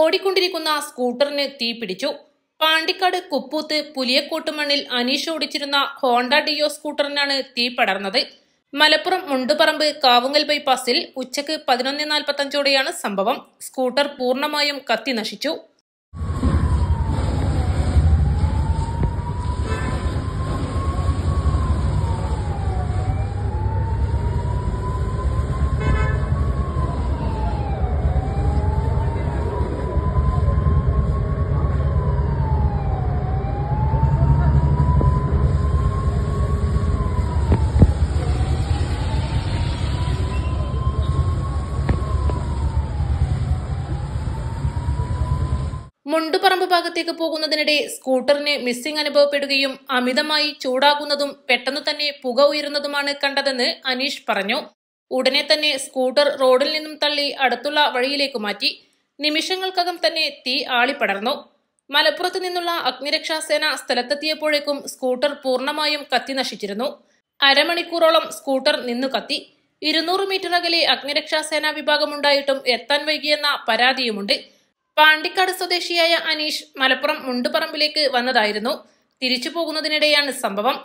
ഓടിക്കൊണ്ടിരിക്കുന്ന സ്കൂട്ടറിന് തീപിടിച്ചു പാണ്ടിക്കാട് കുപ്പൂത്ത് പുലിയക്കോട്ട് മണ്ണിൽ അനീഷ് ഓടിച്ചിരുന്ന ഹോണ്ട ഡിയോ സ്കൂട്ടറിനാണ് തീ പടർന്നത് മലപ്പുറം മുണ്ടുപറമ്പ് കാവുങ്ങൽ ബൈപ്പാസിൽ ഉച്ചയ്ക്ക് പതിനൊന്ന് നാൽപ്പത്തഞ്ചോടെയാണ് സംഭവം സ്കൂട്ടർ പൂർണ്ണമായും കത്തി നശിച്ചു മുണ്ടുപറമ്പ് ഭാഗത്തേക്ക് പോകുന്നതിനിടെ സ്കൂട്ടറിന് മിസ്സിംഗ് അനുഭവപ്പെടുകയും അമിതമായി ചൂടാകുന്നതും പെട്ടെന്ന് തന്നെ പുക ഉയരുന്നതുമാണ് കണ്ടതെന്ന് അനീഷ് പറഞ്ഞു ഉടനെ തന്നെ സ്കൂട്ടർ റോഡിൽ നിന്നും തള്ളി അടുത്തുള്ള വഴിയിലേക്ക് മാറ്റി നിമിഷങ്ങൾക്കകം തന്നെ തീ ആളിപ്പടർന്നു മലപ്പുറത്ത് നിന്നുള്ള അഗ്നിരക്ഷാസേന സ്ഥലത്തെത്തിയപ്പോഴേക്കും സ്കൂട്ടർ പൂർണ്ണമായും കത്തി നശിച്ചിരുന്നു അരമണിക്കൂറോളം സ്കൂട്ടർ നിന്നു കത്തി ഇരുന്നൂറ് മീറ്റർ അകലെ അഗ്നിരക്ഷാസേനാ വിഭാഗമുണ്ടായിട്ടും എത്താൻ വൈകിയെന്ന പരാതിയുമുണ്ട് പാണ്ടിക്കാട് സ്വദേശിയായ അനീഷ് മലപ്പുറം മുണ്ടുപറമ്പിലേക്ക് വന്നതായിരുന്നു തിരിച്ചു പോകുന്നതിനിടെയാണ് സംഭവം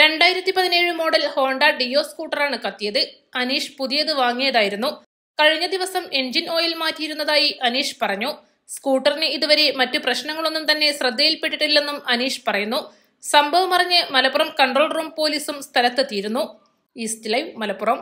രണ്ടായിരത്തി പതിനേഴ് മോഡൽ ഹോണ്ട ഡിയോ സ്കൂട്ടറാണ് കത്തിയത് അനീഷ് പുതിയത് വാങ്ങിയതായിരുന്നു കഴിഞ്ഞ ദിവസം എഞ്ചിൻ ഓയിൽ മാറ്റിയിരുന്നതായി അനീഷ് പറഞ്ഞു സ്കൂട്ടറിന് ഇതുവരെ മറ്റു പ്രശ്നങ്ങളൊന്നും തന്നെ ശ്രദ്ധയിൽപ്പെട്ടിട്ടില്ലെന്നും അനീഷ് പറയുന്നു സംഭവം അറിഞ്ഞ് മലപ്പുറം കൺട്രോൾ റൂം പോലീസും സ്ഥലത്തെത്തിയിരുന്നു ഈസ്റ്റ് ലൈവ് മലപ്പുറം